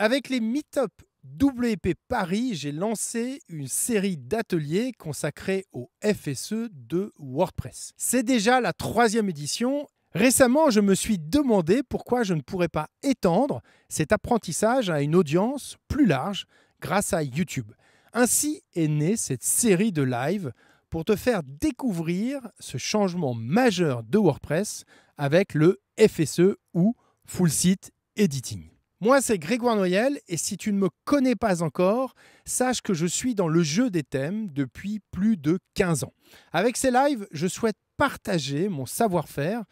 Avec les Meetup WP Paris, j'ai lancé une série d'ateliers consacrés au FSE de WordPress. C'est déjà la troisième édition. Récemment, je me suis demandé pourquoi je ne pourrais pas étendre cet apprentissage à une audience plus large grâce à YouTube. Ainsi est née cette série de live pour te faire découvrir ce changement majeur de WordPress avec le FSE ou Full Site Editing. Moi, c'est Grégoire Noyel, et si tu ne me connais pas encore, sache que je suis dans le jeu des thèmes depuis plus de 15 ans. Avec ces lives, je souhaite partager mon savoir-faire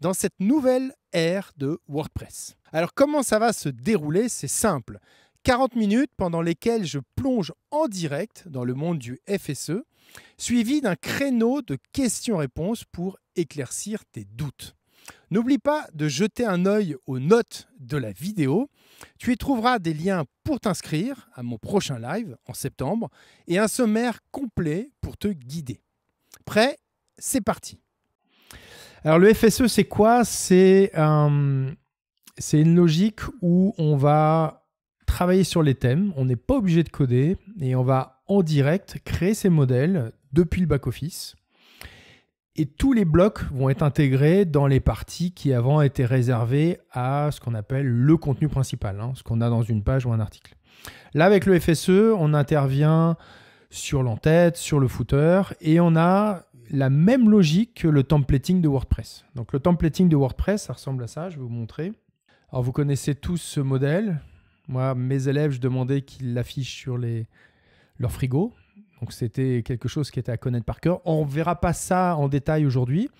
dans cette nouvelle ère de WordPress. Alors comment ça va se dérouler C'est simple. 40 minutes pendant lesquelles je plonge en direct dans le monde du FSE, suivi d'un créneau de questions-réponses pour éclaircir tes doutes. N'oublie pas de jeter un œil aux notes de la vidéo. Tu y trouveras des liens pour t'inscrire à mon prochain live en septembre et un sommaire complet pour te guider. Prêt C'est parti. Alors le FSE, c'est quoi euh, C'est une logique où on va travailler sur les thèmes, on n'est pas obligé de coder et on va en direct créer ces modèles depuis le back-office et tous les blocs vont être intégrés dans les parties qui avant étaient réservées à ce qu'on appelle le contenu principal, hein, ce qu'on a dans une page ou un article. Là, avec le FSE, on intervient sur l'entête, sur le footer, et on a la même logique que le templating de WordPress. Donc le templating de WordPress, ça ressemble à ça, je vais vous montrer. Alors vous connaissez tous ce modèle. Moi, mes élèves, je demandais qu'ils l'affichent sur les, leur frigo. Donc c'était quelque chose qui était à connaître par cœur. On ne verra pas ça en détail aujourd'hui,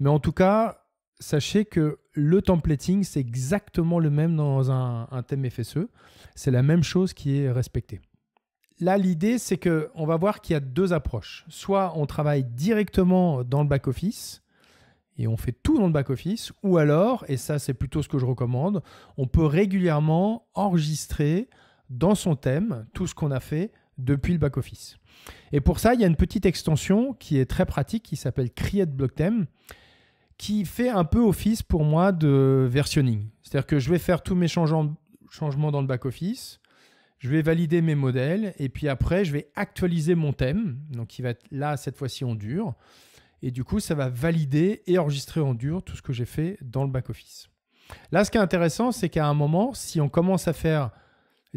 mais en tout cas, sachez que le templating, c'est exactement le même dans un, un thème FSE. C'est la même chose qui est respectée. Là, l'idée, c'est qu'on va voir qu'il y a deux approches. Soit on travaille directement dans le back-office et on fait tout dans le back-office, ou alors, et ça c'est plutôt ce que je recommande, on peut régulièrement enregistrer dans son thème tout ce qu'on a fait depuis le back-office. Et pour ça, il y a une petite extension qui est très pratique qui s'appelle Create Block Theme qui fait un peu office pour moi de versionning. C'est-à-dire que je vais faire tous mes changements dans le back-office, je vais valider mes modèles et puis après, je vais actualiser mon thème. Donc, il va être là cette fois-ci en dur. Et du coup, ça va valider et enregistrer en dur tout ce que j'ai fait dans le back-office. Là, ce qui est intéressant, c'est qu'à un moment, si on commence à faire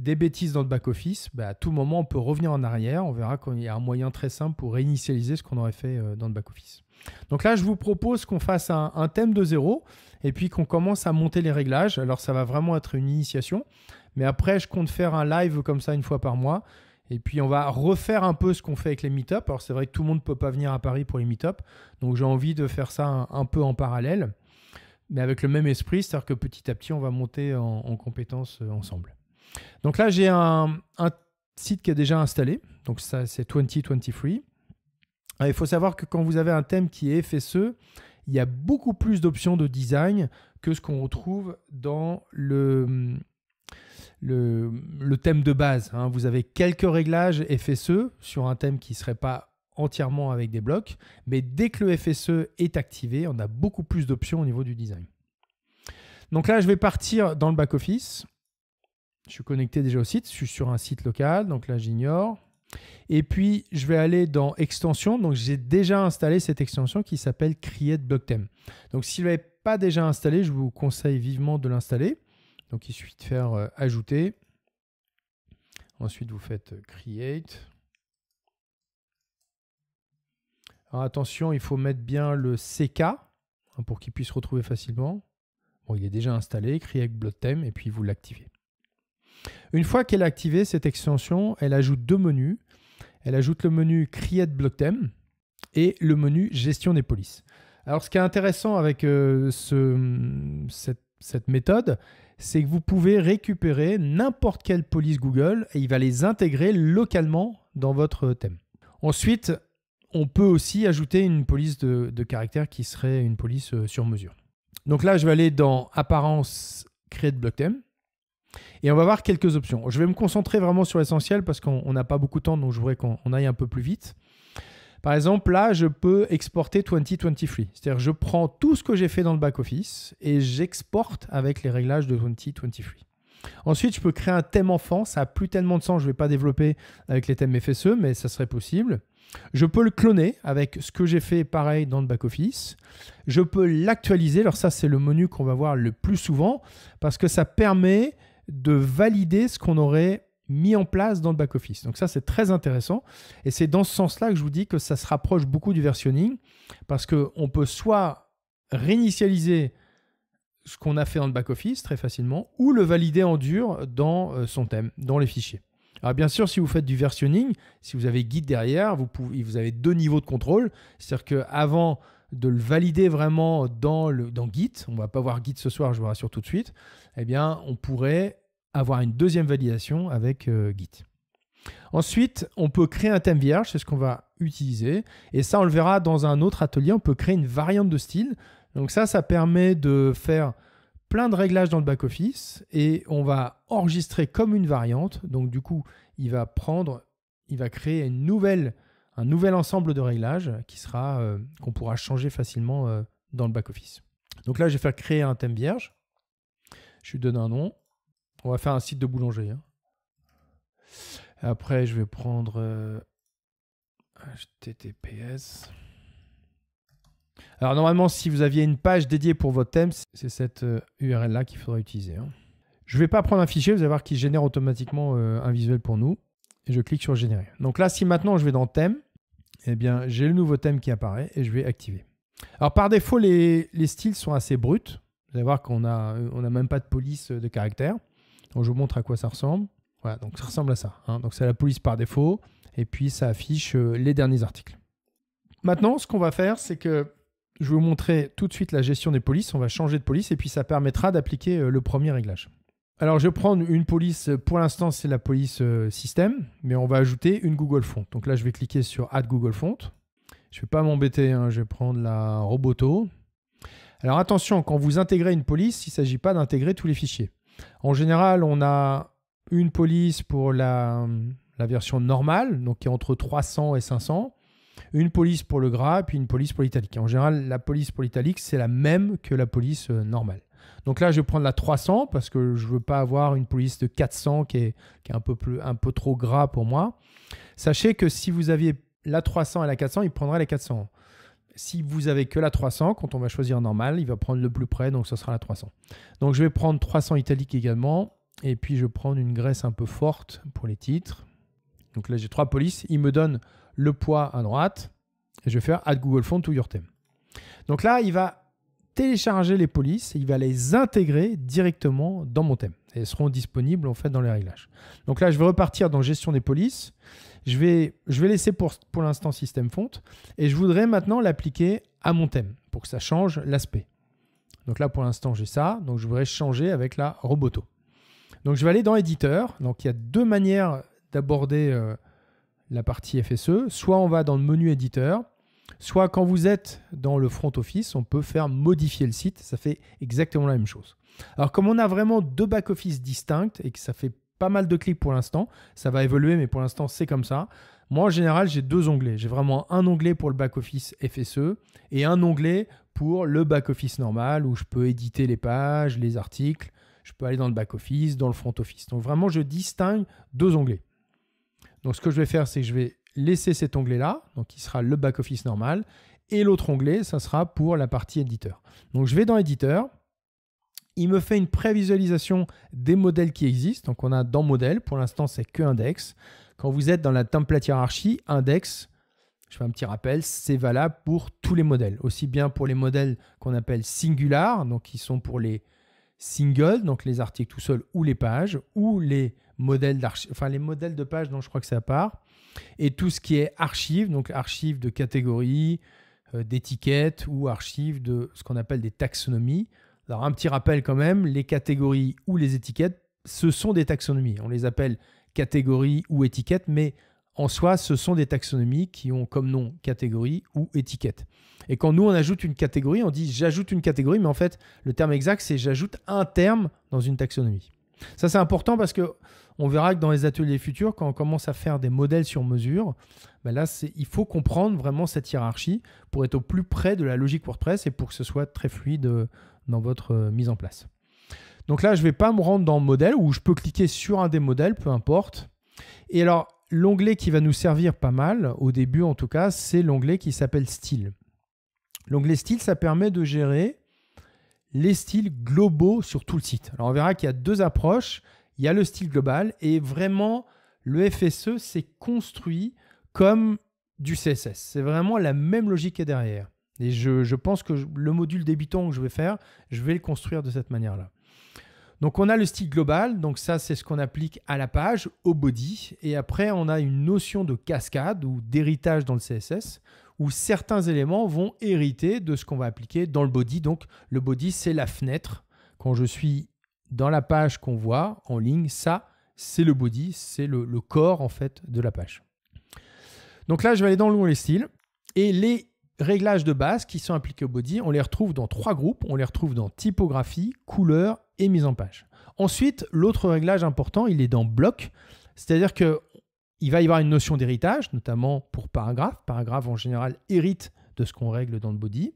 des bêtises dans le back-office, bah, à tout moment, on peut revenir en arrière. On verra qu'il y a un moyen très simple pour réinitialiser ce qu'on aurait fait euh, dans le back-office. Donc là, je vous propose qu'on fasse un, thème de zéro et puis qu'on commence à monter les réglages. Alors, ça va vraiment être une initiation. Mais après, je compte faire un live comme ça une fois par mois. Et puis, on va refaire un peu ce qu'on fait avec les meet-up. Alors, c'est vrai que tout le monde ne peut pas venir à Paris pour les meet-up. Donc, j'ai envie de faire ça un, peu en parallèle mais avec le même esprit, c'est-à-dire que petit à petit, on va monter en compétences euh, ensemble. Donc là, j'ai un, site qui est déjà installé. Donc ça, c'est 2023. Ah, il faut savoir que quand vous avez un thème qui est FSE, il y a beaucoup plus d'options de design que ce qu'on retrouve dans le, thème de base. Hein. Vous avez quelques réglages FSE sur un thème qui ne serait pas entièrement avec des blocs, mais dès que le FSE est activé, on a beaucoup plus d'options au niveau du design. Donc là, je vais partir dans le back-office je suis connecté déjà au site, je suis sur un site local, donc là j'ignore. Et puis je vais aller dans extension, donc j'ai déjà installé cette extension qui s'appelle Create Block Theme. Donc s'il vous l'avez pas déjà installé, je vous conseille vivement de l'installer. Donc il suffit de faire euh, ajouter. Ensuite vous faites euh, Create. Alors attention, il faut mettre bien le CK hein, pour qu'il puisse retrouver facilement. Bon, il est déjà installé, Create Block Theme et puis vous l'activez. Une fois qu'elle a activé cette extension, elle ajoute deux menus. Elle ajoute le menu Create Block Theme et le menu Gestion des polices. Alors, ce qui est intéressant avec euh, cette, méthode, c'est que vous pouvez récupérer n'importe quelle police Google et il va les intégrer localement dans votre thème. Ensuite, on peut aussi ajouter une police de, caractère qui serait une police euh, sur mesure. Donc là, je vais aller dans Apparence, Create Block Theme. Et on va voir quelques options. Je vais me concentrer vraiment sur l'essentiel parce qu'on n'a pas beaucoup de temps, donc je voudrais qu'on aille un peu plus vite. Par exemple, là, je peux exporter 2023. C'est-à-dire, je prends tout ce que j'ai fait dans le back-office et j'exporte avec les réglages de 2023. Ensuite, je peux créer un thème enfant. Ça n'a plus tellement de sens. Je ne vais pas développer avec les thèmes FSE, mais ça serait possible. Je peux le cloner avec ce que j'ai fait pareil dans le back-office. Je peux l'actualiser. Alors ça, c'est le menu qu'on va voir le plus souvent parce que ça permet de valider ce qu'on aurait mis en place dans le back-office. Donc ça, c'est très intéressant. Et c'est dans ce sens-là que je vous dis que ça se rapproche beaucoup du versionning, parce qu'on peut soit réinitialiser ce qu'on a fait dans le back-office très facilement, ou le valider en dur dans euh, son thème, dans les fichiers. Alors bien sûr, si vous faites du versionning, si vous avez Git derrière, vous, pouvez, vous avez deux niveaux de contrôle. C'est-à-dire qu'avant de le valider vraiment dans, le, dans Git, on ne va pas voir Git ce soir, je vous rassure tout de suite, eh bien, on pourrait avoir une deuxième validation avec euh, Git. Ensuite, on peut créer un thème vierge, c'est ce qu'on va utiliser. Et ça, on le verra dans un autre atelier, on peut créer une variante de style. Donc ça, ça permet de faire plein de réglages dans le back-office et on va enregistrer comme une variante. Donc du coup, il va prendre, il va créer un nouvel ensemble de réglages qui euh, qu'on pourra changer facilement euh, dans le back-office. Donc là, je vais faire créer un thème vierge. Je lui donne un nom. On va faire un site de boulanger. Hein. Après, je vais prendre HTTPS. Euh, Alors normalement, si vous aviez une page dédiée pour votre thème, c'est cette URL-là euh, qu'il faudrait utiliser. Hein. Je ne vais pas prendre un fichier, vous allez voir qu'il génère automatiquement euh, un visuel pour nous. Et je clique sur Générer. Donc là, si maintenant je vais dans Thème, eh bien j'ai le nouveau thème qui apparaît et je vais activer. Alors par défaut, les, styles sont assez bruts. Vous allez voir qu'on n'a on a même pas de police de caractère je vous montre à quoi ça ressemble. Voilà, donc ça ressemble à ça. Hein. Donc c'est la police par défaut, et puis ça affiche euh, les derniers articles. Maintenant, ce qu'on va faire, c'est que je vais vous montrer tout de suite la gestion des polices. On va changer de police, et puis ça permettra d'appliquer euh, le premier réglage. Alors je vais prendre une police, euh, pour l'instant c'est la police système, mais on va ajouter une Google Font. Donc là je vais cliquer sur Add Google Font. Je ne vais pas m'embêter, hein, je vais prendre la Roboto. Alors attention, quand vous intégrez une police, il ne s'agit pas d'intégrer tous les fichiers. En général, on a une police pour la, version normale, donc qui est entre 300 et 500 une police pour le gras, puis une police pour l'italique. En général, la police pour l'italique, c'est la même que la police euh, normale. Donc là, je vais prendre la 300 parce que je ne veux pas avoir une police de 400 qui est, un, peu un peu trop gras pour moi. Sachez que si vous aviez la 300 et la 400, il prendrait la 400 si vous avez que la 300, quand on va choisir normal, il va prendre le plus près, donc ce sera la 300. Donc je vais prendre 300 italique également, et puis je prends une graisse un peu forte pour les titres. Donc là j'ai trois polices, il me donne le poids à droite, et je vais faire Add Google Font to your theme. Donc là il va télécharger les polices, il va les intégrer directement dans mon thème. Et elles seront disponibles en fait dans les réglages. Donc là, je vais repartir dans gestion des polices. Je vais, je vais laisser pour, pour l'instant système fonte et je voudrais maintenant l'appliquer à mon thème pour que ça change l'aspect. Donc là, pour l'instant, j'ai ça. Donc je voudrais changer avec la Roboto. Donc je vais aller dans éditeur. Donc il y a deux manières d'aborder euh, la partie FSE. Soit on va dans le menu éditeur soit quand vous êtes dans le front office, on peut faire modifier le site, ça fait exactement la même chose. Alors comme on a vraiment deux back-office distincts et que ça fait pas mal de clics pour l'instant, ça va évoluer mais pour l'instant c'est comme ça. Moi en général j'ai deux onglets, j'ai vraiment un onglet pour le back-office FSE et un onglet pour le back-office normal où je peux éditer les pages, les articles, je peux aller dans le back-office, dans le front office. Donc vraiment je distingue deux onglets. Donc ce que je vais faire c'est que je vais laisser cet onglet-là, donc qui sera le back-office normal, et l'autre onglet, ça sera pour la partie éditeur. Donc je vais dans éditeur, il me fait une prévisualisation des modèles qui existent. Donc on a dans modèle, pour l'instant c'est que index. Quand vous êtes dans la template hiérarchie, index, je fais un petit rappel, c'est valable pour tous les modèles, aussi bien pour les modèles qu'on appelle singular, donc qui sont pour les singles, donc les articles tout seuls ou les pages, ou les modèles, enfin les modèles de pages dont je crois que c'est à part, et tout ce qui est archive, donc archive de catégories, euh, d'étiquettes ou archives de ce qu'on appelle des taxonomies. Alors un petit rappel quand même, les catégories ou les étiquettes, ce sont des taxonomies. On les appelle catégories ou étiquettes, mais en soi, ce sont des taxonomies qui ont comme nom catégorie ou étiquettes. Et quand nous, on ajoute une catégorie, on dit j'ajoute une catégorie, mais en fait, le terme exact, c'est j'ajoute un terme dans une taxonomie. Ça, c'est important parce que on verra que dans les ateliers futurs, quand on commence à faire des modèles sur mesure, ben là, il faut comprendre vraiment cette hiérarchie pour être au plus près de la logique WordPress et pour que ce soit très fluide euh, dans votre euh, mise en place. Donc là, je ne vais pas me rendre dans modèle où je peux cliquer sur un des modèles, peu importe. Et alors, l'onglet qui va nous servir pas mal, au début en tout cas, c'est l'onglet qui s'appelle style. L'onglet style, ça permet de gérer les styles globaux sur tout le site. Alors on verra qu'il y a deux approches il y a le style global et vraiment le FSE s'est construit comme du CSS. C'est vraiment la même logique qui est derrière. Et je, pense que le module débutant que je vais faire, je vais le construire de cette manière-là. Donc on a le style global, donc ça c'est ce qu'on applique à la page, au body, et après on a une notion de cascade ou d'héritage dans le CSS, où certains éléments vont hériter de ce qu'on va appliquer dans le body. Donc le body c'est la fenêtre. Quand je suis dans la page qu'on voit en ligne, ça, c'est le body, c'est le, corps en fait de la page. Donc là, je vais aller dans le long styles. et les réglages de base qui sont appliqués au body, on les retrouve dans trois groupes. On les retrouve dans typographie, couleur et mise en page. Ensuite, l'autre réglage important, il est dans bloc, c'est-à-dire que il va y avoir une notion d'héritage, notamment pour paragraphe. Paragraphe en général hérite de ce qu'on règle dans le body.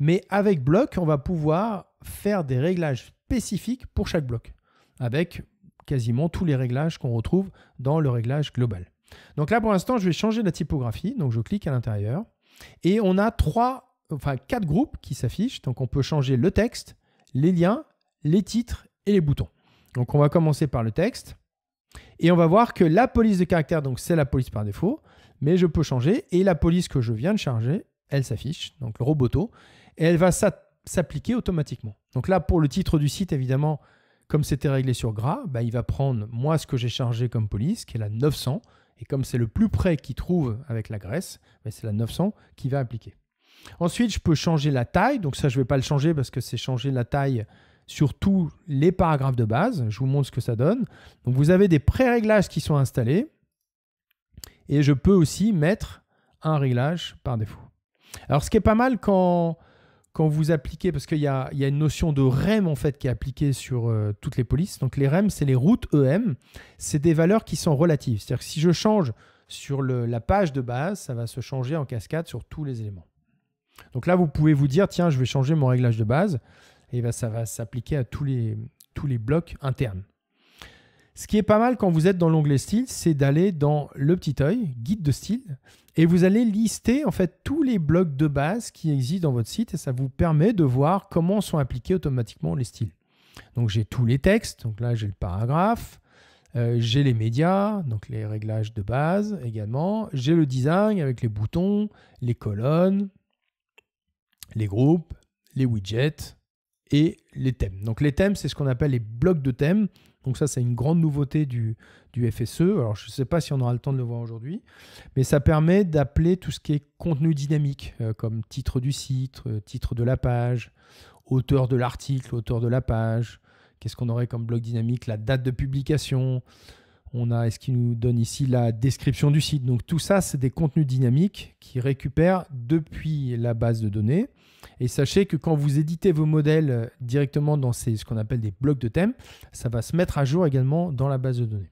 Mais avec bloc, on va pouvoir faire des réglages spécifique pour chaque bloc, avec quasiment tous les réglages qu'on retrouve dans le réglage global. Donc là, pour l'instant, je vais changer la typographie. Donc je clique à l'intérieur. Et on a trois, enfin quatre groupes qui s'affichent. Donc on peut changer le texte, les liens, les titres et les boutons. Donc on va commencer par le texte. Et on va voir que la police de caractère, donc c'est la police par défaut, mais je peux changer. Et la police que je viens de charger, elle s'affiche, donc le roboto. Et elle va s'appliquer automatiquement. Donc là, pour le titre du site, évidemment, comme c'était réglé sur gras, bah, il va prendre moi ce que j'ai chargé comme police, qui est la 900, et comme c'est le plus près qu'il trouve avec la graisse, mais bah, c'est la 900 qui va appliquer. Ensuite, je peux changer la taille, donc ça je ne vais pas le changer parce que c'est changer la taille sur tous les paragraphes de base. Je vous montre ce que ça donne. Donc vous avez des pré-réglages qui sont installés, et je peux aussi mettre un réglage par défaut. Alors ce qui est pas mal quand quand vous appliquez, parce qu'il y, a, une notion de REM en fait qui est appliquée sur euh, toutes les polices. Donc les REM, c'est les routes EM, c'est des valeurs qui sont relatives. C'est-à-dire que si je change sur la page de base, ça va se changer en cascade sur tous les éléments. Donc là, vous pouvez vous dire, tiens, je vais changer mon réglage de base, et ben, ça va s'appliquer à tous les blocs internes. Ce qui est pas mal quand vous êtes dans l'onglet style, c'est d'aller dans le petit œil, guide de style, et vous allez lister en fait tous les blocs de base qui existent dans votre site et ça vous permet de voir comment sont appliqués automatiquement les styles. Donc j'ai tous les textes, donc là j'ai le paragraphe, euh, j'ai les médias, donc les réglages de base également, j'ai le design avec les boutons, les colonnes, les groupes, les widgets et les thèmes. Donc les thèmes, c'est ce qu'on appelle les blocs de thèmes. Donc ça, c'est une grande nouveauté du, FSE. Alors je ne sais pas si on aura le temps de le voir aujourd'hui, mais ça permet d'appeler tout ce qui est contenu dynamique, euh, comme titre du site, euh, titre de la page, auteur de l'article, auteur de la page. Qu'est-ce qu'on aurait comme bloc dynamique La date de publication. On a ce qui nous donne ici la description du site. Donc tout ça, c'est des contenus dynamiques qui récupèrent depuis la base de données et sachez que quand vous éditez vos modèles euh, directement dans ce qu'on appelle des blocs de thèmes, ça va se mettre à jour également dans la base de données.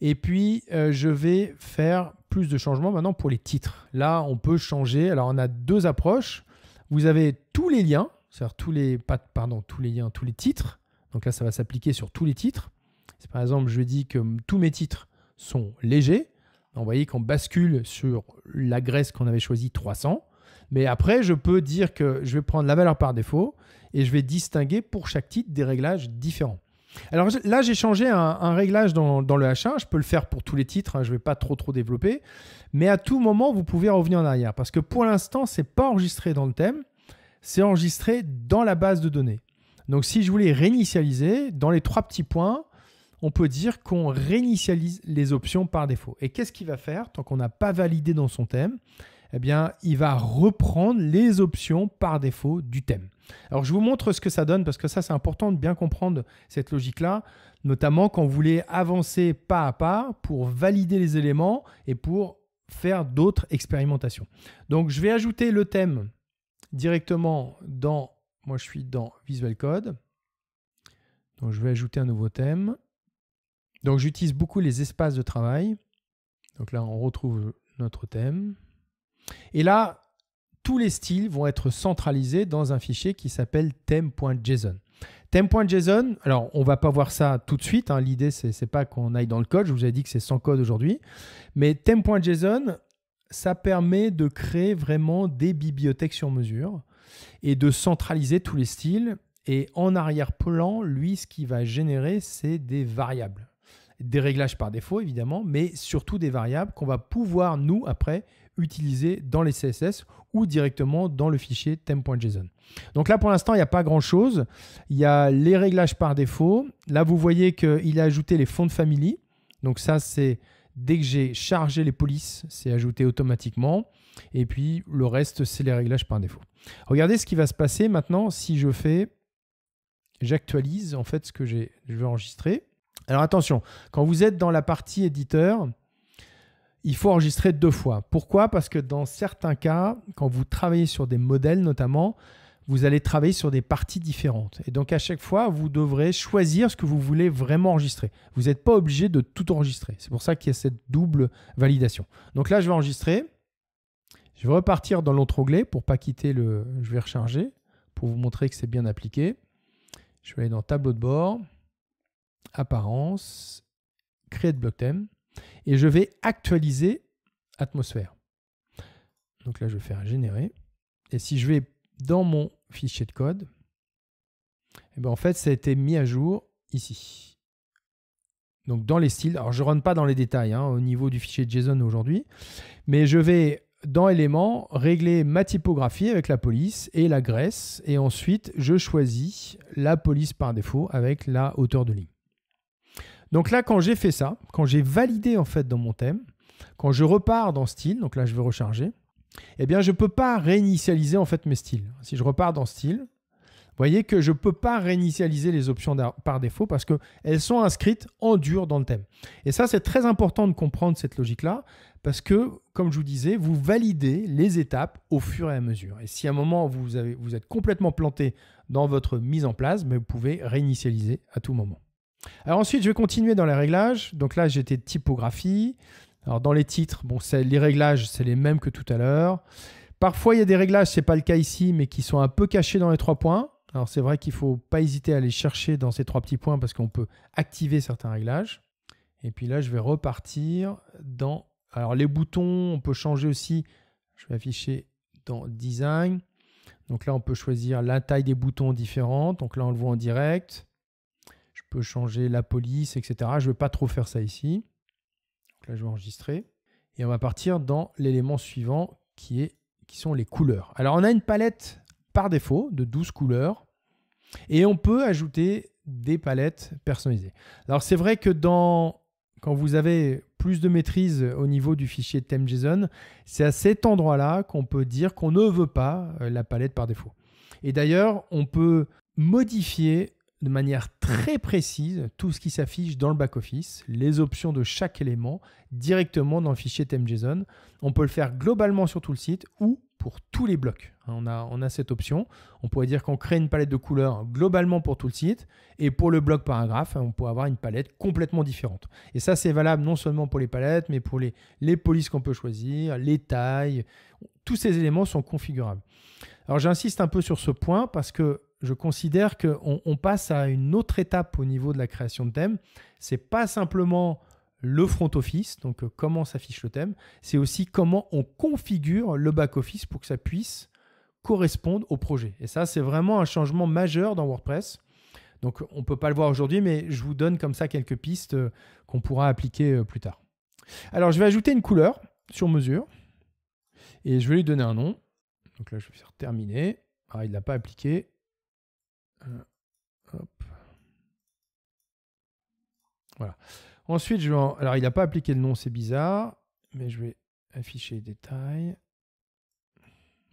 Et puis, euh, je vais faire plus de changements maintenant pour les titres. Là, on peut changer. Alors, on a deux approches. Vous avez tous les liens, c'est-à-dire tous les, pardon, tous les liens, tous les titres. Donc là, ça va s'appliquer sur tous les titres. Par exemple, je dis que tous mes titres sont légers. vous voyez qu'on bascule sur la graisse qu'on avait choisie 300. Mais après, je peux dire que je vais prendre la valeur par défaut et je vais distinguer pour chaque titre des réglages différents. Alors là, j'ai changé un, réglage dans, le H1. Je peux le faire pour tous les titres. Hein, je ne vais pas trop trop développer. Mais à tout moment, vous pouvez revenir en arrière parce que pour l'instant, ce n'est pas enregistré dans le thème. C'est enregistré dans la base de données. Donc si je voulais réinitialiser, dans les trois petits points, on peut dire qu'on réinitialise les options par défaut. Et qu'est-ce qu'il va faire tant qu'on n'a pas validé dans son thème eh bien, il va reprendre les options par défaut du thème. Alors, je vous montre ce que ça donne parce que ça, c'est important de bien comprendre cette logique-là, notamment quand vous voulez avancer pas à pas pour valider les éléments et pour faire d'autres expérimentations. Donc, je vais ajouter le thème directement dans, moi je suis dans Visual Code. Donc, je vais ajouter un nouveau thème. Donc, j'utilise beaucoup les espaces de travail. Donc là, on retrouve notre thème. Et là, tous les styles vont être centralisés dans un fichier qui s'appelle theme.json. Theme.json, alors on va pas voir ça tout de suite, hein. l'idée c'est n'est pas qu'on aille dans le code, je vous ai dit que c'est sans code aujourd'hui, mais theme.json, ça permet de créer vraiment des bibliothèques sur mesure et de centraliser tous les styles. Et en arrière-plan, lui, ce qui va générer, c'est des variables. Des réglages par défaut, évidemment, mais surtout des variables qu'on va pouvoir, nous, après, utilisés dans les CSS ou directement dans le fichier theme.json. Donc là, pour l'instant, il n'y a pas grand-chose. Il y a les réglages par défaut. Là, vous voyez qu'il a ajouté les fonds de famille. Donc ça, c'est dès que j'ai chargé les polices, c'est ajouté automatiquement. Et puis, le reste, c'est les réglages par défaut. Regardez ce qui va se passer maintenant si je fais... J'actualise en fait ce que je vais enregistrer. Alors attention, quand vous êtes dans la partie éditeur, il faut enregistrer deux fois. Pourquoi Parce que dans certains cas, quand vous travaillez sur des modèles notamment, vous allez travailler sur des parties différentes. Et donc à chaque fois, vous devrez choisir ce que vous voulez vraiment enregistrer. Vous n'êtes pas obligé de tout enregistrer. C'est pour ça qu'il y a cette double validation. Donc là, je vais enregistrer. Je vais repartir dans l'autre onglet pour pas quitter le... Je vais recharger pour vous montrer que c'est bien appliqué. Je vais aller dans Tableau de bord, Apparence, Créer de bloc thème et je vais actualiser atmosphère. Donc là, je vais faire générer. Et si je vais dans mon fichier de code, eh ben, en fait, ça a été mis à jour ici. Donc dans les styles, alors je ne rentre pas dans les détails hein, au niveau du fichier JSON aujourd'hui, mais je vais dans éléments régler ma typographie avec la police et la graisse, et ensuite je choisis la police par défaut avec la hauteur de ligne. Donc là, quand j'ai fait ça, quand j'ai validé en fait dans mon thème, quand je repars dans style, donc là je vais recharger, eh bien je ne peux pas réinitialiser en fait mes styles. Si je repars dans style, vous voyez que je ne peux pas réinitialiser les options par défaut parce qu'elles sont inscrites en dur dans le thème. Et ça, c'est très important de comprendre cette logique-là parce que, comme je vous disais, vous validez les étapes au fur et à mesure. Et si à un moment, vous, vous êtes complètement planté dans votre mise en place, mais vous pouvez réinitialiser à tout moment. Alors ensuite, je vais continuer dans les réglages. Donc là, j'étais typographie. Alors dans les titres, bon, les réglages, c'est les mêmes que tout à l'heure. Parfois, il y a des réglages, ce n'est pas le cas ici, mais qui sont un peu cachés dans les trois points. Alors c'est vrai qu'il ne faut pas hésiter à aller chercher dans ces trois petits points parce qu'on peut activer certains réglages. Et puis là, je vais repartir dans... Alors les boutons, on peut changer aussi. Je vais afficher dans Design. Donc là, on peut choisir la taille des boutons différente. Donc là, on le voit en direct peut changer la police, etc. Je ne veux pas trop faire ça ici. là, je vais enregistrer. Et on va partir dans l'élément suivant qui, est, qui sont les couleurs. Alors, on a une palette par défaut de 12 couleurs et on peut ajouter des palettes personnalisées. Alors, c'est vrai que dans, quand vous avez plus de maîtrise au niveau du fichier theme.json, c'est à cet endroit-là qu'on peut dire qu'on ne veut pas euh, la palette par défaut. Et d'ailleurs, on peut modifier de manière très précise tout ce qui s'affiche dans le back-office, les options de chaque élément directement dans le fichier json On peut le faire globalement sur tout le site ou pour tous les blocs. Hein, on a, on a cette option. On pourrait dire qu'on crée une palette de couleurs globalement pour tout le site et pour le bloc paragraphe, on pourrait avoir une palette complètement différente. Et ça, c'est valable non seulement pour les palettes, mais pour les, les polices qu'on peut choisir, les tailles. Tous ces éléments sont configurables. Alors j'insiste un peu sur ce point parce que je considère qu'on passe à une autre étape au niveau de la création de thème. C'est pas simplement le front office, donc euh, comment s'affiche le thème, c'est aussi comment on configure le back office pour que ça puisse correspondre au projet. Et ça, c'est vraiment un changement majeur dans WordPress. Donc on ne peut pas le voir aujourd'hui, mais je vous donne comme ça quelques pistes euh, qu'on pourra appliquer euh, plus tard. Alors je vais ajouter une couleur sur mesure et je vais lui donner un nom. Donc là, je vais faire terminer. Ah, il ne l'a pas appliqué. Euh, voilà. Ensuite, je vais alors il n'a pas appliqué le nom, c'est bizarre, mais je vais afficher les détails.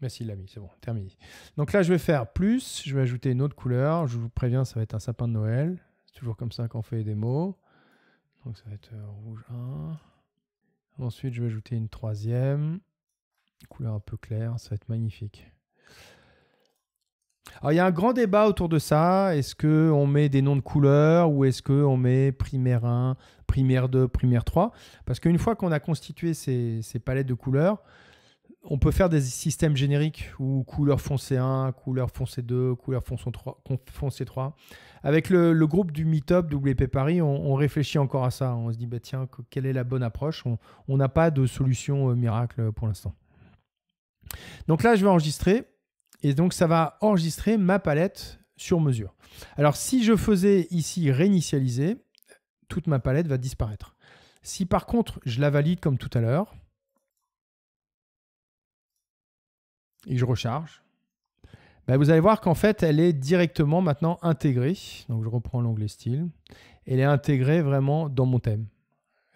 Merci, bah, il l'a mis, c'est bon, terminé. Donc là, je vais faire plus, je vais ajouter une autre couleur. Je vous préviens, ça va être un sapin de Noël. C'est toujours comme ça quand on fait des mots. Donc ça va être euh, rouge 1. Ensuite, je vais ajouter une troisième. couleur un peu claire, ça va être magnifique. Alors, il y a un grand débat autour de ça. Est-ce qu'on met des noms de couleurs ou est-ce qu'on met primaire 1, primaire 2, primaire 3 Parce qu'une fois qu'on a constitué ces, palettes de couleurs, on peut faire des systèmes génériques où couleur foncée 1, couleur foncée 2, couleur foncée 3. Avec le, le groupe du Meetup WP Paris, on, on, réfléchit encore à ça. On se dit, bah, tiens, quelle est la bonne approche On n'a pas de solution euh, miracle euh, pour l'instant. Donc là, je vais enregistrer. Et donc, ça va enregistrer ma palette sur mesure. Alors, si je faisais ici réinitialiser, toute ma palette va disparaître. Si par contre, je la valide comme tout à l'heure, et je recharge, bah, vous allez voir qu'en fait, elle est directement maintenant intégrée. Donc, je reprends l'onglet style. Elle est intégrée vraiment dans mon thème.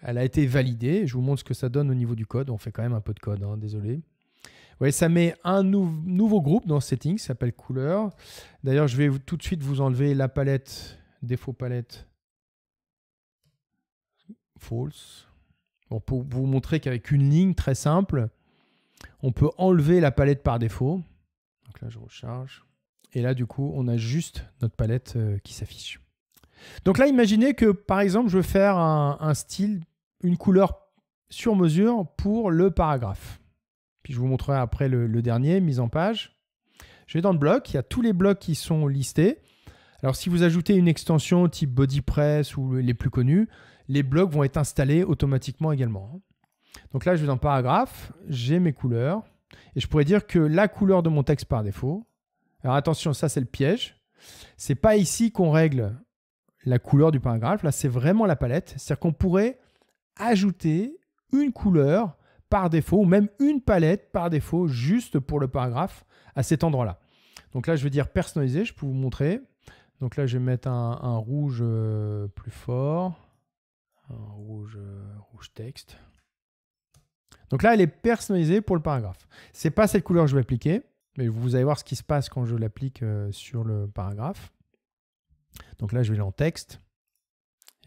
Elle a été validée. Je vous montre ce que ça donne au niveau du code. On fait quand même un peu de code, hein, désolé. Ouais, ça met un nouveau groupe dans Settings, ça s'appelle Couleur. D'ailleurs, je vais tout de suite vous enlever la palette, défaut palette. False. pour vous montrer qu'avec une ligne très simple, on peut enlever la palette par défaut. Donc là, je recharge. Et là, du coup, on a juste notre palette euh, qui s'affiche. Donc là, imaginez que, par exemple, je veux faire un style, une couleur sur mesure pour le paragraphe. Puis je vous montrerai après le, dernier, mise en page. Je vais dans le bloc, il y a tous les blocs qui sont listés. Alors si vous ajoutez une extension type BodyPress ou les plus connus, les blocs vont être installés automatiquement également. Hein. Donc là, je vais dans paragraphe, j'ai mes couleurs, et je pourrais dire que la couleur de mon texte par défaut, alors attention, ça c'est le piège, c'est pas ici qu'on règle la couleur du paragraphe, là c'est vraiment la palette, c'est-à-dire qu'on pourrait ajouter une couleur par défaut, ou même une palette par défaut, juste pour le paragraphe, à cet endroit-là. Donc là, je vais dire personnaliser, je peux vous montrer. Donc là, je vais mettre un, rouge euh, plus fort, un rouge, euh, rouge texte. Donc là, elle est personnalisée pour le paragraphe. c'est pas cette couleur que je vais appliquer, mais vous allez voir ce qui se passe quand je l'applique euh, sur le paragraphe. Donc là, je vais aller en texte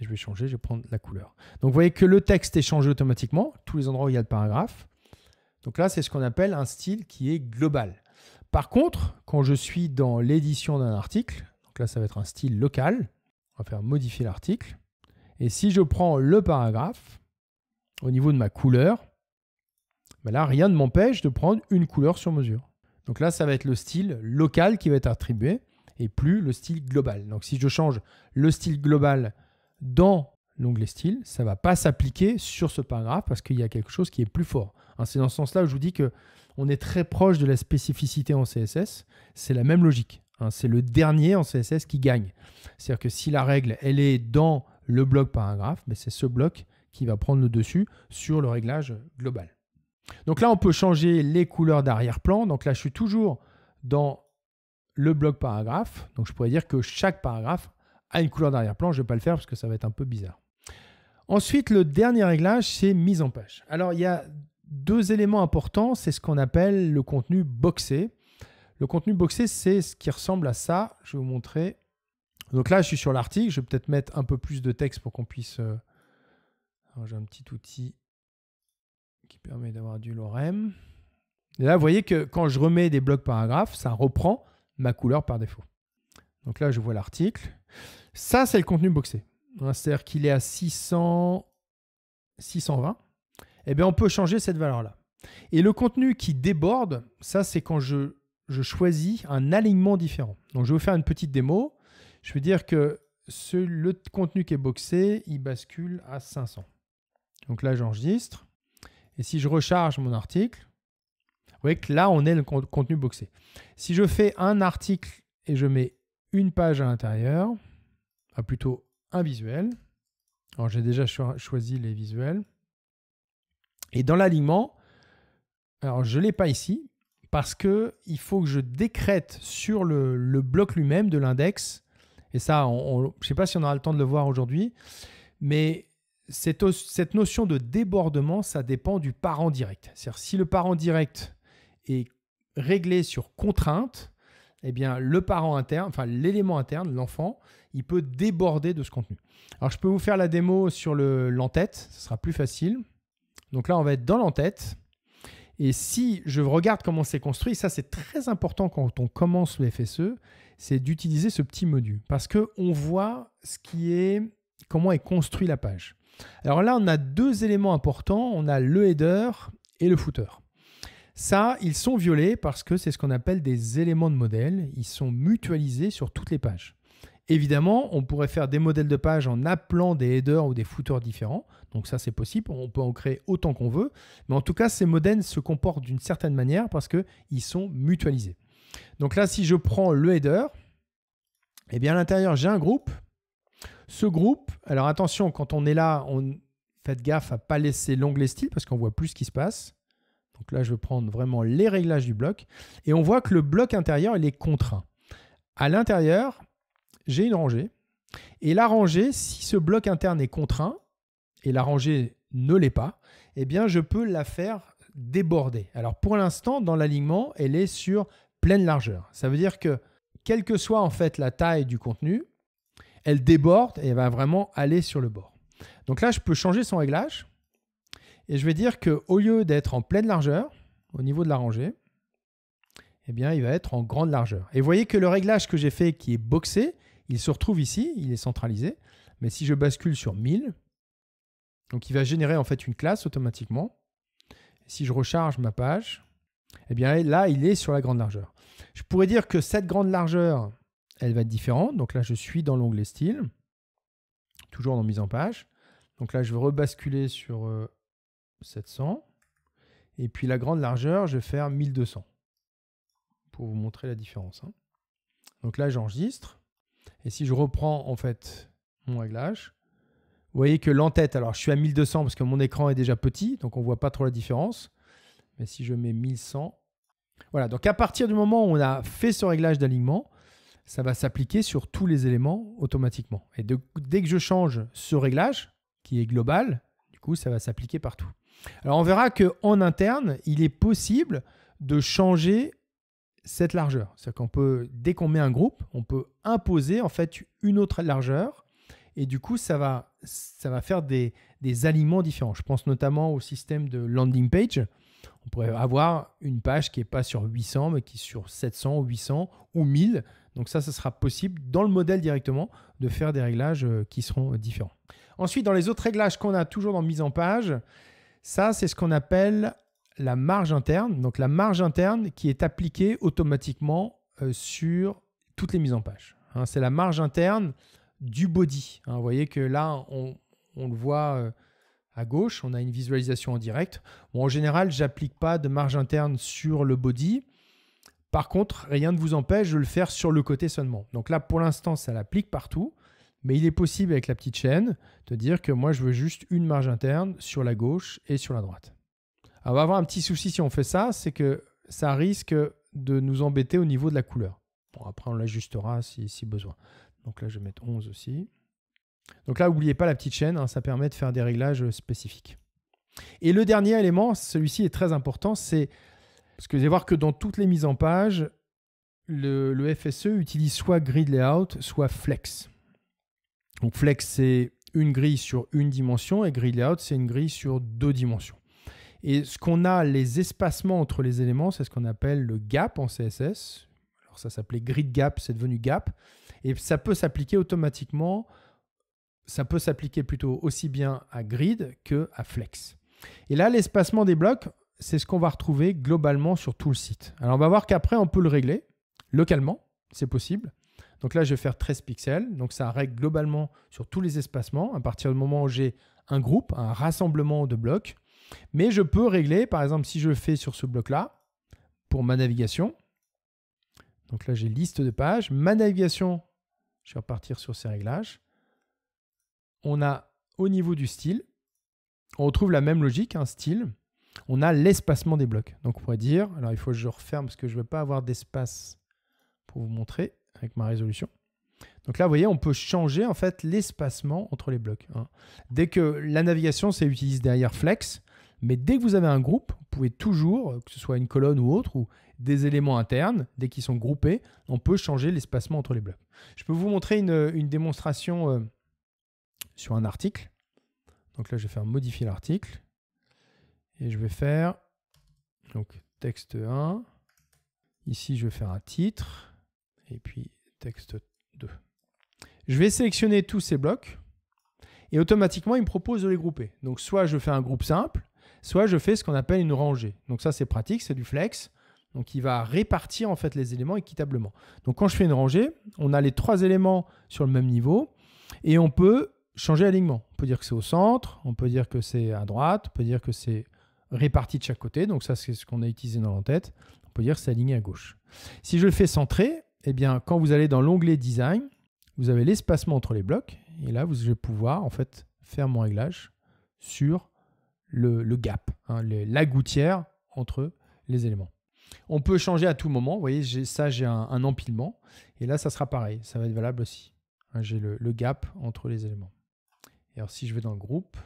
je vais changer, je vais prendre la couleur. Donc vous voyez que le texte est changé automatiquement, tous les endroits où il y a le paragraphe. Donc là, c'est ce qu'on appelle un style qui est global. Par contre, quand je suis dans l'édition d'un article, donc là, ça va être un style local, on va faire modifier l'article. Et si je prends le paragraphe, au niveau de ma couleur, ben là, rien ne m'empêche de prendre une couleur sur mesure. Donc là, ça va être le style local qui va être attribué et plus le style global. Donc si je change le style global dans l'onglet style, ça ne va pas s'appliquer sur ce paragraphe parce qu'il y a quelque chose qui est plus fort. Hein, c'est dans ce sens-là où je vous dis que on est très proche de la spécificité en CSS. C'est la même logique. Hein, c'est le dernier en CSS qui gagne. C'est-à-dire que si la règle, elle est dans le bloc paragraphe, ben c'est ce bloc qui va prendre le dessus sur le réglage global. Donc là, on peut changer les couleurs d'arrière-plan. Donc là, je suis toujours dans le bloc paragraphe. Donc je pourrais dire que chaque paragraphe à une couleur d'arrière-plan. Je ne vais pas le faire parce que ça va être un peu bizarre. Ensuite, le dernier réglage, c'est mise en page. Alors, il y a deux éléments importants. C'est ce qu'on appelle le contenu boxé. Le contenu boxé, c'est ce qui ressemble à ça. Je vais vous montrer. Donc là, je suis sur l'article. Je vais peut-être mettre un peu plus de texte pour qu'on puisse... Euh, alors, j'ai un petit outil qui permet d'avoir du lorem. là, vous voyez que quand je remets des blocs paragraphes, ça reprend ma couleur par défaut. Donc là, je vois l'article. Ça, c'est le contenu boxé. Hein, c'est-à-dire qu'il est à 620. Eh bien, on peut changer cette valeur-là. Et le contenu qui déborde, ça, c'est quand je, je choisis un alignement différent. Donc, je vais vous faire une petite démo. Je vais dire que ce, le contenu qui est boxé, il bascule à 500. Donc là, j'enregistre. Et si je recharge mon article, vous voyez que là, on est le contenu boxé. Si je fais un article et je mets une page à l'intérieur, ah, plutôt un visuel. Alors j'ai déjà choisi les visuels. Et dans l'alignement, alors je ne l'ai pas ici, parce que il faut que je décrète sur le, bloc lui-même de l'index, et ça, je ne sais pas si on aura le temps de le voir aujourd'hui, mais cette, cette, notion de débordement, ça dépend du parent direct. C'est-à-dire si le parent direct est réglé sur contrainte, eh bien, le parent interne, enfin l'élément interne, l'enfant, il peut déborder de ce contenu. Alors, je peux vous faire la démo sur l'entête, ce sera plus facile. Donc là, on va être dans l'entête. Et si je regarde comment c'est construit, ça c'est très important quand on commence le FSE, c'est d'utiliser ce petit module parce que on voit ce qui est comment est construit la page. Alors là, on a deux éléments importants, on a le header et le footer. Ça, ils sont violés parce que c'est ce qu'on appelle des éléments de modèle. Ils sont mutualisés sur toutes les pages. Évidemment, on pourrait faire des modèles de pages en appelant des headers ou des footers différents. Donc ça, c'est possible. On peut en créer autant qu'on veut. Mais en tout cas, ces modèles se comportent d'une certaine manière parce qu'ils sont mutualisés. Donc là, si je prends le header, eh bien à l'intérieur, j'ai un groupe. Ce groupe, alors attention, quand on est là, on... faites gaffe à ne pas laisser l'onglet style parce qu'on voit plus ce qui se passe. Donc là, je vais prendre vraiment les réglages du bloc. Et on voit que le bloc intérieur, il est contraint. À l'intérieur, j'ai une rangée. Et la rangée, si ce bloc interne est contraint, et la rangée ne l'est pas, eh bien, je peux la faire déborder. Alors pour l'instant, dans l'alignement, elle est sur pleine largeur. Ça veut dire que, quelle que soit en fait la taille du contenu, elle déborde et elle va vraiment aller sur le bord. Donc là, je peux changer son réglage. Et je vais dire qu'au lieu d'être en pleine largeur, au niveau de la rangée, eh bien, il va être en grande largeur. Et vous voyez que le réglage que j'ai fait, qui est boxé, il se retrouve ici, il est centralisé. Mais si je bascule sur 1000, donc il va générer en fait une classe automatiquement. si je recharge ma page, eh bien là, il est sur la grande largeur. Je pourrais dire que cette grande largeur, elle va être différente. Donc là, je suis dans l'onglet style, toujours dans mise en page. Donc là, je vais rebasculer sur euh, 700. Et puis la grande largeur, je vais faire 1200 pour vous montrer la différence. Hein. Donc là, j'enregistre. Et si je reprends en fait mon réglage, vous voyez que l'entête, alors je suis à 1200 parce que mon écran est déjà petit, donc on ne voit pas trop la différence. Mais si je mets 1100, voilà, donc à partir du moment où on a fait ce réglage d'alignement, ça va s'appliquer sur tous les éléments automatiquement. Et dès que je change ce réglage, qui est global, du coup, ça va s'appliquer partout. Alors on verra qu'en interne, il est possible de changer cette largeur. C'est-à-dire qu'on peut, dès qu'on met un groupe, on peut imposer en fait une autre largeur. Et du coup, ça va, faire des, des aliments différents. Je pense notamment au système de landing page. On pourrait avoir une page qui n'est pas sur 800, mais qui est sur 700, 800 ou 1000. Donc ça, ça sera possible dans le modèle directement de faire des réglages euh, qui seront différents. Ensuite, dans les autres réglages qu'on a toujours dans mise en page, ça, c'est ce qu'on appelle la marge interne. Donc la marge interne qui est appliquée automatiquement euh, sur toutes les mises en page. Hein. c'est la marge interne du body. Hein. vous voyez que là, on, le voit euh, à gauche, on a une visualisation en direct. en général, je n'applique pas de marge interne sur le body. Par contre, rien ne vous empêche de le faire sur le côté seulement. Donc là, pour l'instant, ça l'applique partout. Mais il est possible avec la petite chaîne de dire que moi je veux juste une marge interne sur la gauche et sur la droite. on va avoir un petit souci si on fait ça, c'est que ça risque de nous embêter au niveau de la couleur. Bon, après on l'ajustera si, besoin. Donc là je vais mettre 11 aussi. Donc là, n'oubliez pas la petite chaîne, hein, ça permet de faire des réglages spécifiques. Et le dernier élément, celui-ci est très important, c'est parce que vous allez voir que dans toutes les mises en page, le, le FSE utilise soit grid layout, soit flex. Donc flex, c'est une grille sur une dimension et Grid layout, c'est une grille sur deux dimensions. Et ce qu'on a, les espacements entre les éléments, c'est ce qu'on appelle le gap en CSS. Alors ça s'appelait grid gap, c'est devenu gap. Et ça peut s'appliquer automatiquement, ça peut s'appliquer plutôt aussi bien à grid que à flex. Et là, l'espacement des blocs, c'est ce qu'on va retrouver globalement sur tout le site. Alors on va voir qu'après, on peut le régler localement, c'est possible. Donc là, je vais faire 13 pixels. Donc ça règle globalement sur tous les espacements à partir du moment où j'ai un groupe, un rassemblement de blocs. Mais je peux régler, par exemple, si je fais sur ce bloc-là, pour ma navigation. Donc là, j'ai liste de pages. Ma navigation, je vais repartir sur ces réglages. On a au niveau du style, on retrouve la même logique, un style. On a l'espacement des blocs. Donc on pourrait dire, alors il faut que je referme parce que je ne veux pas avoir d'espace pour vous montrer avec ma résolution. Donc là, vous voyez, on peut changer en fait l'espacement entre les blocs. Hein. Dès que la navigation, c'est utilisé derrière flex, mais dès que vous avez un groupe, vous pouvez toujours, que ce soit une colonne ou autre, ou des éléments internes, dès qu'ils sont groupés, on peut changer l'espacement entre les blocs. Je peux vous montrer une, démonstration euh, sur un article. Donc là, je vais faire modifier l'article. Et je vais faire donc, texte 1. Ici, je vais faire un titre et puis texte 2. Je vais sélectionner tous ces blocs et automatiquement, il me propose de les grouper. Donc, soit je fais un groupe simple, soit je fais ce qu'on appelle une rangée. Donc, ça, c'est pratique, c'est du flex. Donc, il va répartir en fait les éléments équitablement. Donc, quand je fais une rangée, on a les trois éléments sur le même niveau et on peut changer l'alignement. On peut dire que c'est au centre, on peut dire que c'est à droite, on peut dire que c'est réparti de chaque côté. Donc, ça, c'est ce qu'on a utilisé dans l'entête. On peut dire que c'est aligné à gauche. Si je le fais centré, eh bien, quand vous allez dans l'onglet Design, vous avez l'espacement entre les blocs. Et là, vous allez pouvoir, en fait, faire mon réglage sur le, gap, hein, la gouttière entre les éléments. On peut changer à tout moment. Vous voyez, ça, j'ai un, empilement. Et là, ça sera pareil. Ça va être valable aussi. Hein, j'ai le, le gap entre les éléments. Et alors, si je vais dans le groupe,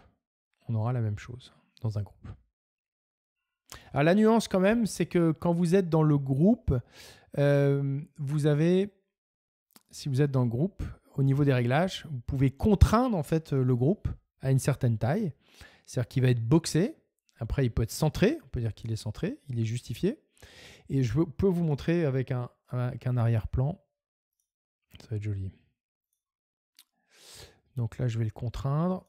on aura la même chose dans un groupe. Alors la nuance quand même, c'est que quand vous êtes dans le groupe, euh, vous avez, si vous êtes dans le groupe, au niveau des réglages, vous pouvez contraindre en fait le groupe à une certaine taille. C'est-à-dire qu'il va être boxé. Après, il peut être centré. On peut dire qu'il est centré. Il est justifié. Et je peux vous montrer avec un, avec un arrière-plan. Ça va être joli. Donc là, je vais le contraindre.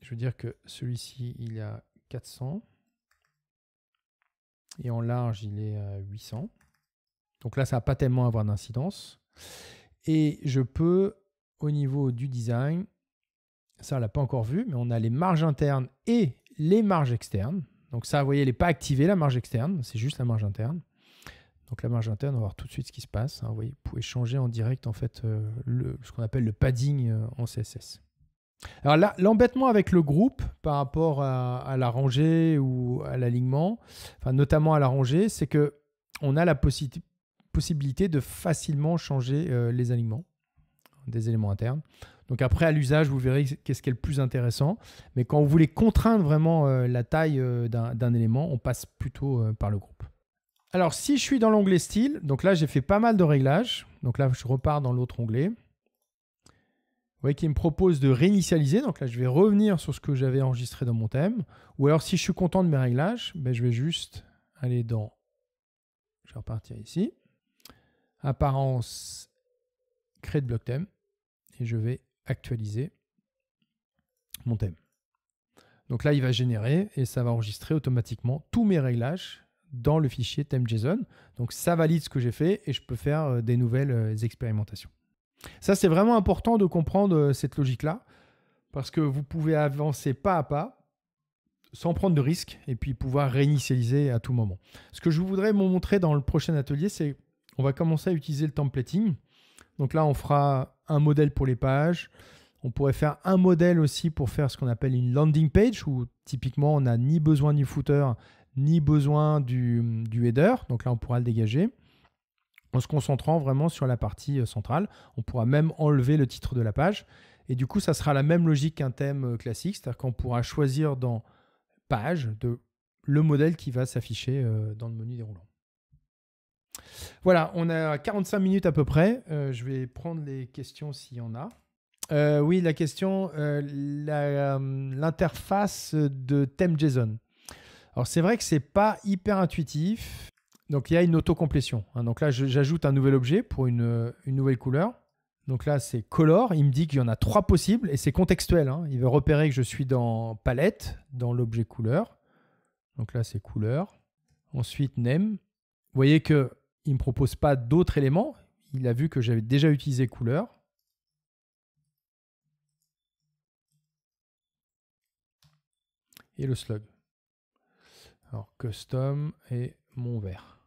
Je veux dire que celui-ci, il a 400. Et en large, il est à 800. Donc là, ça n'a pas tellement avoir d'incidence. Et je peux, au niveau du design, ça on l'a pas encore vu, mais on a les marges internes et les marges externes. Donc ça, vous voyez, elle n'est pas activée, la marge externe, c'est juste la marge interne. Donc la marge interne, on va voir tout de suite ce qui se passe. Hein, vous, pouvez changer en direct en fait euh, le, ce qu'on appelle le padding euh, en CSS. Alors là, l'embêtement avec le groupe par rapport à, la rangée ou à l'alignement, enfin notamment à la rangée, c'est que on a la possibilité de facilement changer euh, les alignements des éléments internes. Donc après, à l'usage, vous verrez qu'est-ce qui est le plus intéressant. Mais quand vous voulez contraindre vraiment euh, la taille euh, d'un élément, on passe plutôt par le groupe. Alors si je suis dans l'onglet style, donc là j'ai fait pas mal de réglages. Donc là, je repars dans l'autre onglet. Vous voyez qu'il me propose de réinitialiser. Donc là, je vais revenir sur ce que j'avais enregistré dans mon thème. Ou alors, si je suis content de mes réglages, ben, je vais juste aller dans... Je vais repartir ici apparence, créer de bloc thème, et je vais actualiser mon thème. Donc là, il va générer et ça va enregistrer automatiquement tous mes réglages dans le fichier theme.json. Donc ça valide ce que j'ai fait et je peux faire euh, des nouvelles euh, expérimentations. Ça, c'est vraiment important de comprendre euh, cette logique-là parce que vous pouvez avancer pas à pas sans prendre de risques et puis pouvoir réinitialiser à tout moment. Ce que je voudrais vous montrer dans le prochain atelier, c'est on va commencer à utiliser le templating. Donc là, on fera un modèle pour les pages. On pourrait faire un modèle aussi pour faire ce qu'on appelle une landing page, où typiquement, on n'a ni besoin du footer, ni besoin du, du, header. Donc là, on pourra le dégager en se concentrant vraiment sur la partie euh, centrale. On pourra même enlever le titre de la page. Et du coup, ça sera la même logique qu'un thème euh, classique, c'est-à-dire qu'on pourra choisir dans page de le modèle qui va s'afficher euh, dans le menu déroulant. Voilà, on a 45 minutes à peu près. Euh, je vais prendre les questions s'il y en a. Euh, oui, la question, euh, l'interface de thème JSON. Alors c'est vrai que c'est pas hyper intuitif. Donc il y a une autocomplétion. Hein. Donc là, j'ajoute un nouvel objet pour une, nouvelle couleur. Donc là, c'est color. Il me dit qu'il y en a trois possibles et c'est contextuel. Hein. Il veut repérer que je suis dans palette, dans l'objet couleur. Donc là, c'est couleur. Ensuite, name. Vous voyez que il ne me propose pas d'autres éléments. Il a vu que j'avais déjà utilisé couleur. Et le slug. Alors custom et mon vert.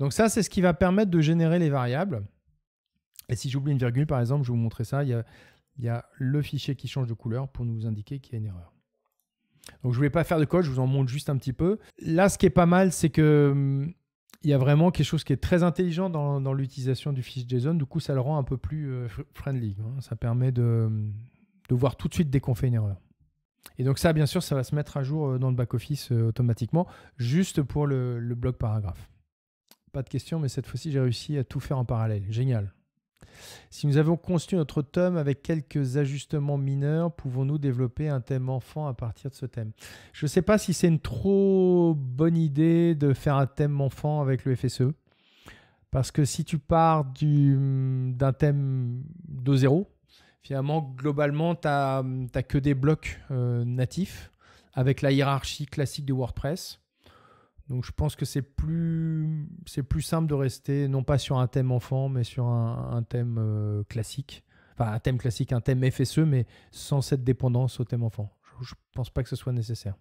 Donc ça, c'est ce qui va permettre de générer les variables. Et si j'oublie une virgule, par exemple, je vais vous montrer ça, il y, a, il le fichier qui change de couleur pour nous indiquer qu'il y a une erreur. Donc je ne voulais pas faire de code, je vous en montre juste un petit peu. Là, ce qui est pas mal, c'est que hum, il y a vraiment quelque chose qui est très intelligent dans, l'utilisation du fichier JSON. Du coup, ça le rend un peu plus euh, friendly. Hein. Ça permet de, voir tout de suite dès qu'on fait une erreur. Et donc ça, bien sûr, ça va se mettre à jour euh, dans le back-office euh, automatiquement, juste pour le, le bloc paragraphe. Pas de question, mais cette fois-ci, j'ai réussi à tout faire en parallèle. Génial. Si nous avons construit notre tome avec quelques ajustements mineurs, pouvons-nous développer un thème enfant à partir de ce thème Je ne sais pas si c'est une trop bonne idée de faire un thème enfant avec le FSE. Parce que si tu pars d'un thème de zéro, finalement, globalement, tu n'as que des blocs euh, natifs avec la hiérarchie classique de WordPress. Donc je pense que c'est plus, c'est plus simple de rester non pas sur un thème enfant, mais sur un, thème euh, classique. Enfin, un thème classique, un thème FSE, mais sans cette dépendance au thème enfant. Je ne pense pas que ce soit nécessaire.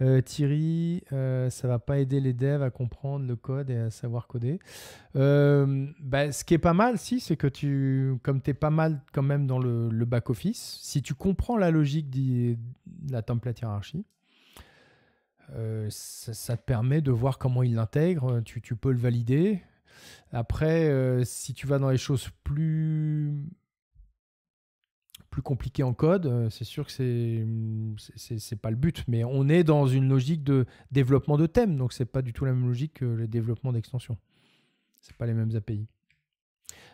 Euh, Thierry, euh, ça va pas aider les devs à comprendre le code et à savoir coder. Euh, bah, ce qui est pas mal, si, c'est que tu, comme tu es pas mal quand même dans le, le back-office, si tu comprends la logique de la template hiérarchie, euh, ça, te permet de voir comment il l'intègre, euh, tu, peux le valider. Après, euh, si tu vas dans les choses plus, plus compliquées en code, c'est sûr que c'est, n'est mm, pas le but, mais on est dans une logique de développement de thème, donc c'est pas du tout la même logique que le développement d'extension. C'est pas les mêmes API.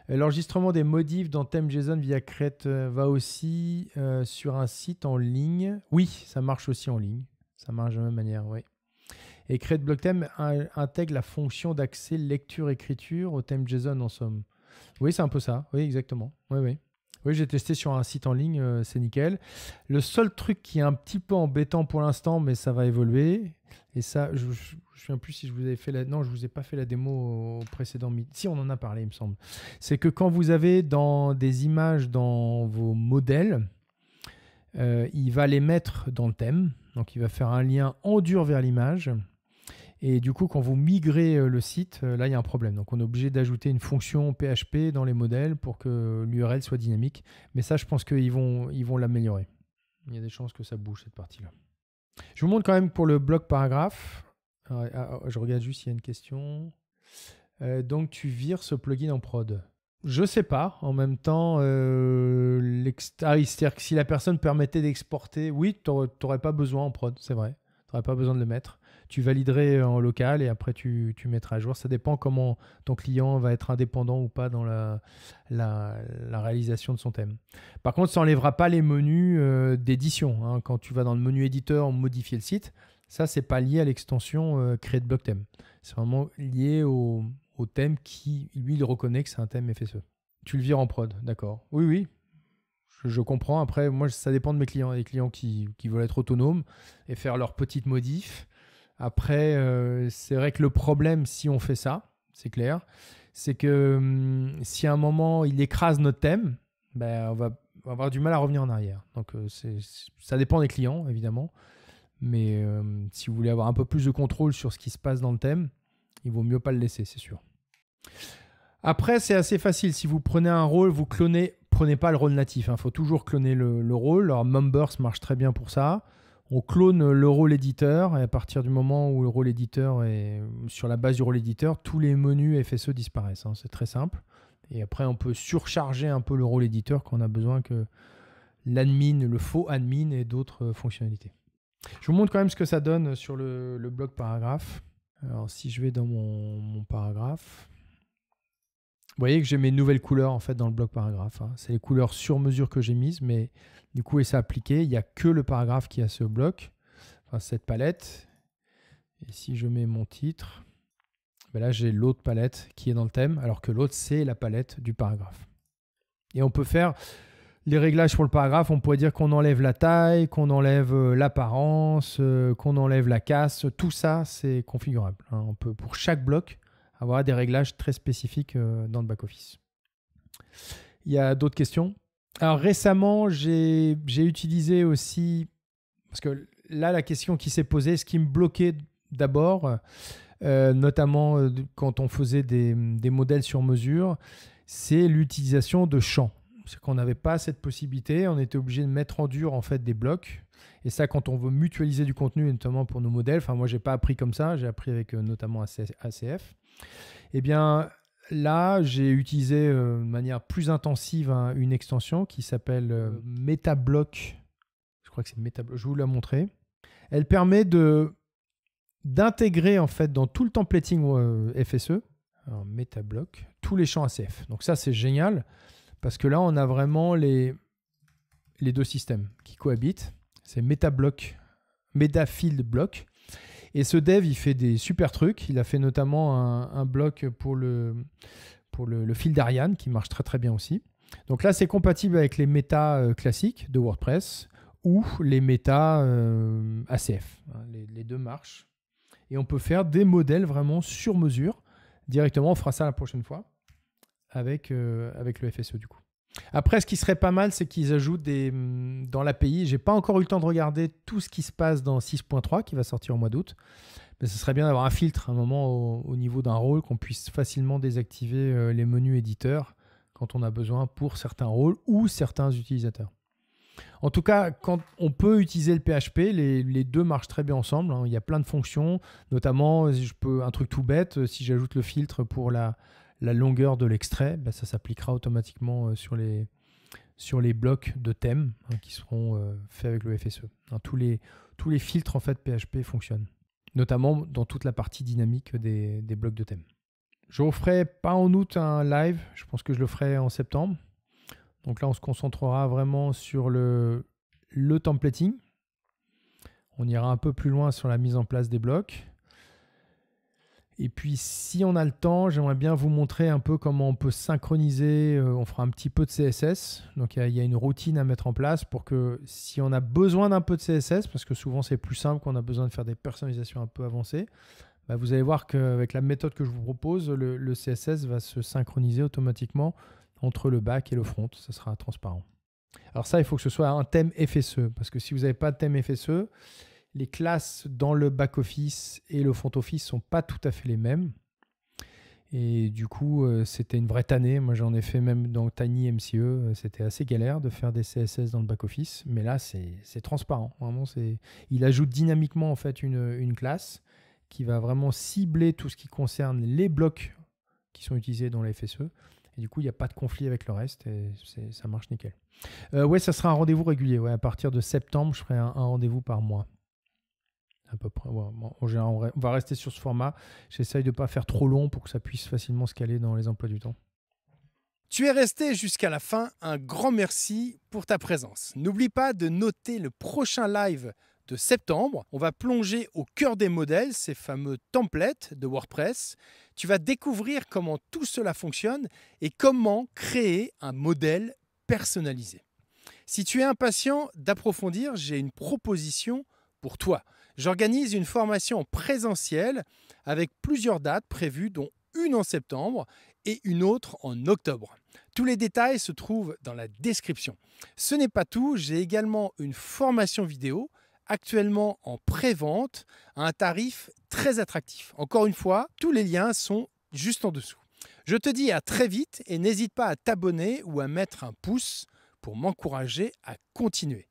L'enregistrement des modifs dans JSON via Crete va aussi sur un site en ligne. Oui, ça marche aussi en ligne. Ça marche de la même manière, oui. Et créer Block intègre la fonction d'accès lecture-écriture au thème JSON en somme. Oui, c'est un peu ça. Oui, exactement. Oui, oui. Oui, j'ai testé sur un site en ligne, euh, c'est nickel. Le seul truc qui est un petit peu embêtant pour l'instant, mais ça va évoluer. Et ça, je ne sais plus si je vous ai fait la. Non, je ne vous ai pas fait la démo au précédent. Si, on en a parlé, il me semble. C'est que quand vous avez dans des images dans vos modèles, euh, il va les mettre dans le thème. Donc il va faire un lien en dur vers l'image. Et du coup, quand vous migrez euh, le site, euh, là, il y a un problème. Donc on est obligé d'ajouter une fonction PHP dans les modèles pour que l'URL soit dynamique. Mais ça, je pense qu'ils vont ils vont l'améliorer. Il y a des chances que ça bouge cette partie-là. Je vous montre quand même pour le bloc paragraphe. Ah ah, oh, je regarde juste s'il y a une question. donc tu vires ce plugin en prod. Je sais pas. En même temps, euh, ah c'est-à-dire que si la personne permettait d'exporter, oui, tu n'aurais pas besoin en prod, c'est vrai. Tu n'aurais pas besoin de le mettre. Tu validerais euh, en local et après tu, tu, mettras à jour. Ça dépend comment ton client va être indépendant ou pas dans la, la, réalisation de son thème. Par contre, ça n'enlèvera pas les menus euh, d'édition. Hein. Quand tu vas dans le menu éditeur, modifier le site, ça, c'est pas lié à l'extension euh, Create Block Theme. C'est vraiment lié au, au thème qui, lui, il reconnaît que c'est un thème FSE. Tu le vires en prod, d'accord. Oui, oui, je, comprends. Après, moi, ça dépend de mes clients. des clients qui, veulent être autonomes et faire leurs petites modifs. Après, euh, c'est vrai que le problème, si on fait ça, c'est clair, c'est que hum, si à un moment, il écrase notre thème, ben, on va avoir du mal à revenir en arrière. Donc, euh, c'est, ça dépend des clients, évidemment. Mais euh, si vous voulez avoir un peu plus de contrôle sur ce qui se passe dans le thème, il vaut mieux pas le laisser, c'est sûr. Après, c'est assez facile. Si vous prenez un rôle, vous clonez, prenez pas le rôle natif. Il hein. faut toujours cloner le, rôle. Alors, Members marche très bien pour ça. On clone le rôle éditeur et à partir du moment où le rôle éditeur est sur la base du rôle éditeur, tous les menus FSE disparaissent. Hein. C'est très simple. Et après, on peut surcharger un peu le rôle éditeur quand on a besoin que l'admin, le faux admin et d'autres fonctionnalités. Je vous montre quand même ce que ça donne sur le, le bloc paragraphe. Alors si je vais dans mon, paragraphe, vous voyez que j'ai mes nouvelles couleurs en fait dans le bloc paragraphe. Hein. C'est les couleurs sur mesure que j'ai mises, mais du coup, et ça appliqué, il n'y a que le paragraphe qui a ce bloc, enfin cette palette. Et si je mets mon titre, ben là j'ai l'autre palette qui est dans le thème, alors que l'autre c'est la palette du paragraphe. Et on peut faire les réglages pour le paragraphe, on pourrait dire qu'on enlève la taille, qu'on enlève euh, l'apparence, euh, qu'on enlève la casse. Tout ça, c'est configurable. Hein. On peut, pour chaque bloc, avoir des réglages très spécifiques euh, dans le back-office. Il y a d'autres questions Alors récemment, j'ai utilisé aussi, parce que là, la question qui s'est posée, ce qui me bloquait d'abord, notamment quand on faisait des modèles sur mesure, c'est l'utilisation de champs c'est qu'on n'avait pas cette possibilité, on était obligé de mettre en dur en fait des blocs. Et ça, quand on veut mutualiser du contenu, notamment pour nos modèles, enfin moi j'ai pas appris comme ça, j'ai appris avec euh, notamment ACF. et eh bien là, j'ai utilisé euh, de manière plus intensive une extension qui s'appelle euh, MetaBlock. Je crois que c'est MetaBlock. Je vous la montrer. Elle permet de d'intégrer en fait dans tout le templating FSE, un MetaBlock, tous les champs ACF. Donc ça c'est génial. Parce que là, on a vraiment les, les deux systèmes qui cohabitent. C'est MetaBlock, MetaField Et ce dev, il fait des super trucs. Il a fait notamment un, bloc pour le, pour le, le qui marche très très bien aussi. Donc là, c'est compatible avec les méta euh, classiques de WordPress ou les méta euh, ACF. Hein, les, les, deux marchent. Et on peut faire des modèles vraiment sur mesure. Directement, on fera ça la prochaine fois avec, euh, avec le FSE du coup. Après, ce qui serait pas mal, c'est qu'ils ajoutent des, mm, dans l'API. J'ai pas encore eu le temps de regarder tout ce qui se passe dans 6.3 qui va sortir au mois d'août. Mais ce serait bien d'avoir un filtre à un moment au, niveau d'un rôle qu'on puisse facilement désactiver euh, les menus éditeurs quand on a besoin pour certains rôles ou certains utilisateurs. En tout cas, quand on peut utiliser le PHP, les, deux marchent très bien ensemble. Hein. Il y a plein de fonctions, notamment je peux, un truc tout bête, euh, si j'ajoute le filtre pour la, la longueur de l'extrait, bah, ça s'appliquera automatiquement euh, sur les, sur les blocs de thèmes hein, qui seront euh, faits avec le FSE. Hein, tous, les, tous les filtres en fait PHP fonctionnent, notamment dans toute la partie dynamique des, blocs de thèmes. Je ne referai pas en août un live, je pense que je le ferai en septembre. Donc là, on se concentrera vraiment sur le, le templating. On ira un peu plus loin sur la mise en place des blocs. Et puis, si on a le temps, j'aimerais bien vous montrer un peu comment on peut synchroniser. Euh, on fera un petit peu de CSS. Donc, il y, a une routine à mettre en place pour que si on a besoin d'un peu de CSS, parce que souvent c'est plus simple qu'on a besoin de faire des personnalisations un peu avancées, bah, vous allez voir qu'avec la méthode que je vous propose, le, le CSS va se synchroniser automatiquement entre le back et le front. Ça sera transparent. Alors ça, il faut que ce soit un thème FSE, parce que si vous n'avez pas de thème FSE, les classes dans le back-office et le front-office sont pas tout à fait les mêmes. Et du coup, euh, c'était une vraie tannée. Moi, j'en ai fait même dans Tiny MCE. Euh, c'était assez galère de faire des CSS dans le back-office. Mais là, c'est transparent. Vraiment, il ajoute dynamiquement en fait une, classe qui va vraiment cibler tout ce qui concerne les blocs qui sont utilisés dans la FSE. Et du coup, il n'y a pas de conflit avec le reste et ça marche nickel. Oui, euh, ouais, ça sera un rendez-vous régulier. Ouais, à partir de septembre, je ferai un rendez-vous par mois à peu près. on va rester sur ce format. J'essaye de ne pas faire trop long pour que ça puisse facilement se caler dans les emplois du temps. Tu es resté jusqu'à la fin. Un grand merci pour ta présence. N'oublie pas de noter le prochain live de septembre. On va plonger au cœur des modèles, ces fameux templates de WordPress. Tu vas découvrir comment tout cela fonctionne et comment créer un modèle personnalisé. Si tu es impatient d'approfondir, j'ai une proposition pour toi. J'organise une formation présentielle avec plusieurs dates prévues, dont une en septembre et une autre en octobre. Tous les détails se trouvent dans la description. Ce n'est pas tout, j'ai également une formation vidéo actuellement en pré-vente à un tarif très attractif. Encore une fois, tous les liens sont juste en dessous. Je te dis à très vite et n'hésite pas à t'abonner ou à mettre un pouce pour m'encourager à continuer.